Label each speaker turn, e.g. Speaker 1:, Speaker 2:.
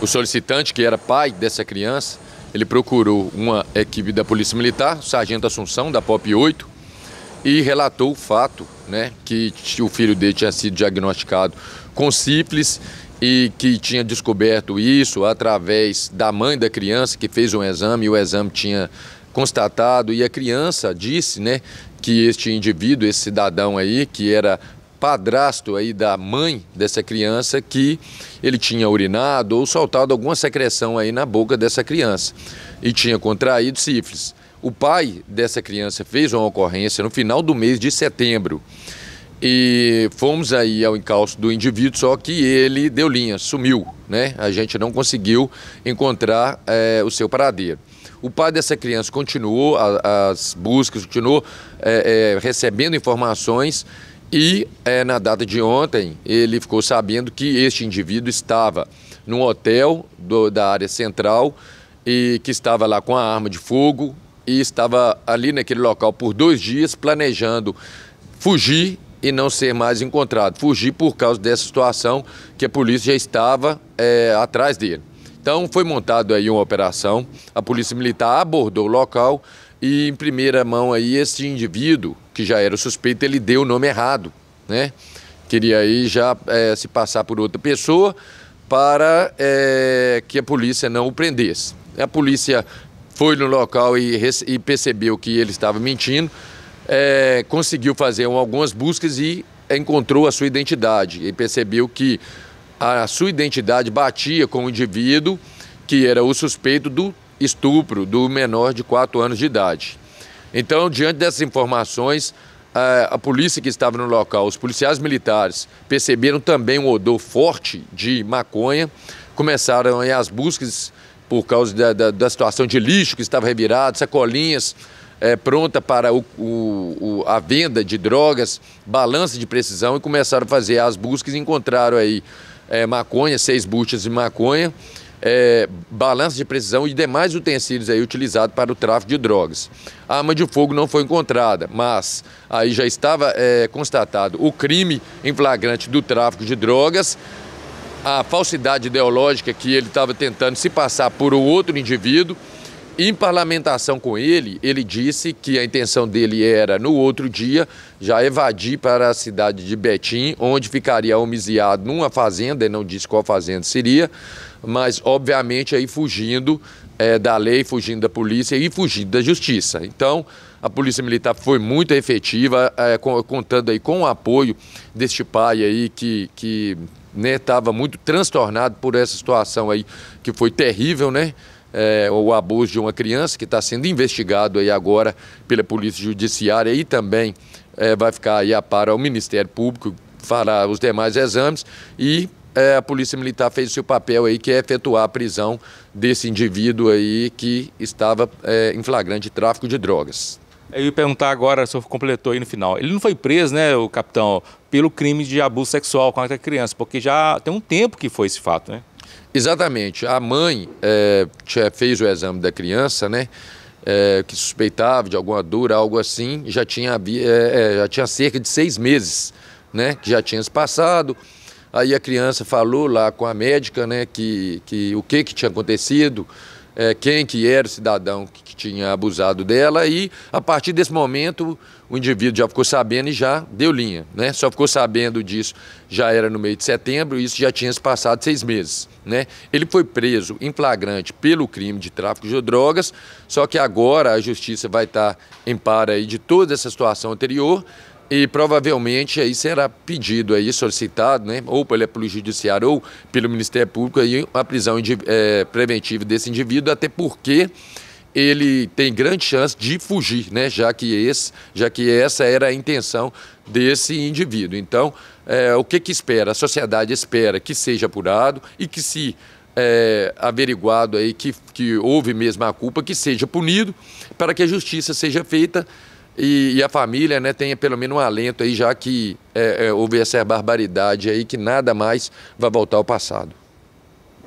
Speaker 1: O solicitante, que era pai dessa criança, ele procurou uma equipe da Polícia Militar, o Sargento Assunção, da POP 8, e relatou o fato né, que o filho dele tinha sido diagnosticado com sífilis e que tinha descoberto isso através da mãe da criança que fez um exame e o exame tinha constatado e a criança disse, né, que este indivíduo, esse cidadão aí, que era padrasto aí da mãe dessa criança que ele tinha urinado ou soltado alguma secreção aí na boca dessa criança e tinha contraído sífilis. O pai dessa criança fez uma ocorrência no final do mês de setembro. E fomos aí ao encalço do indivíduo, só que ele deu linha, sumiu, né? A gente não conseguiu encontrar é, o seu paradeiro. O pai dessa criança continuou as buscas, continuou é, é, recebendo informações e é, na data de ontem, ele ficou sabendo que este indivíduo estava num hotel do, da área central e que estava lá com a arma de fogo e estava ali naquele local por dois dias planejando fugir e não ser mais encontrado. Fugir por causa dessa situação que a polícia já estava é, atrás dele. Então foi montada aí uma operação, a polícia militar abordou o local e em primeira mão aí esse indivíduo que já era o suspeito, ele deu o nome errado, né? Queria aí já é, se passar por outra pessoa para é, que a polícia não o prendesse. A polícia foi no local e, e percebeu que ele estava mentindo, é, conseguiu fazer algumas buscas e encontrou a sua identidade e percebeu que a sua identidade batia com o indivíduo que era o suspeito do estupro do menor de 4 anos de idade. Então, diante dessas informações, a, a polícia que estava no local, os policiais militares, perceberam também um odor forte de maconha, começaram aí as buscas por causa da, da, da situação de lixo que estava revirado, sacolinhas é, pronta para o, o, a venda de drogas, balança de precisão e começaram a fazer as buscas e encontraram aí é, maconha, seis buchas de maconha, é, de precisão e demais utensílios aí utilizados para o tráfico de drogas. A arma de fogo não foi encontrada, mas aí já estava é, constatado o crime em flagrante do tráfico de drogas, a falsidade ideológica que ele estava tentando se passar por um outro indivíduo. Em parlamentação com ele, ele disse que a intenção dele era, no outro dia, já evadir para a cidade de Betim, onde ficaria homiziado numa fazenda, ele não disse qual fazenda seria, mas obviamente aí fugindo é, da lei, fugindo da polícia e fugindo da justiça. Então, a Polícia Militar foi muito efetiva, é, contando aí com o apoio deste pai aí que, que estava né, muito transtornado por essa situação aí, que foi terrível, né? é, o abuso de uma criança, que está sendo investigado aí agora pela Polícia Judiciária e também é, vai ficar aí a para o Ministério Público, fará os demais exames e é, a Polícia Militar fez o seu papel aí, que é efetuar a prisão desse indivíduo aí que estava é, em flagrante tráfico de drogas. Eu ia perguntar agora, o senhor completou aí no final. Ele não foi preso, né, o capitão, pelo crime de abuso sexual com a criança, porque já tem um tempo que foi esse fato, né? Exatamente. A mãe é, fez o exame da criança, né? É, que suspeitava de alguma dor, algo assim, já tinha, é, é, já tinha cerca de seis meses, né? Que já tinha se passado. Aí a criança falou lá com a médica, né? Que, que o que, que tinha acontecido é, quem que era o cidadão que tinha abusado dela e a partir desse momento o indivíduo já ficou sabendo e já deu linha, né? Só ficou sabendo disso já era no meio de setembro e isso já tinha se passado seis meses, né? Ele foi preso em flagrante pelo crime de tráfico de drogas, só que agora a justiça vai estar em para aí de toda essa situação anterior e provavelmente aí será pedido aí solicitado, né, ou pela Polícia Judiciária ou pelo Ministério Público aí a prisão é, preventiva desse indivíduo, até porque ele tem grande chance de fugir, né, já que esse, já que essa era a intenção desse indivíduo. Então, é, o que que espera? A sociedade espera que seja apurado e que se é, averiguado aí que, que houve mesmo a culpa, que seja punido para que a justiça seja feita e, e, a família né, tenha pelo menos um alento aí, já que é, é, houve essa barbaridade aí, que nada mais vai voltar ao passado.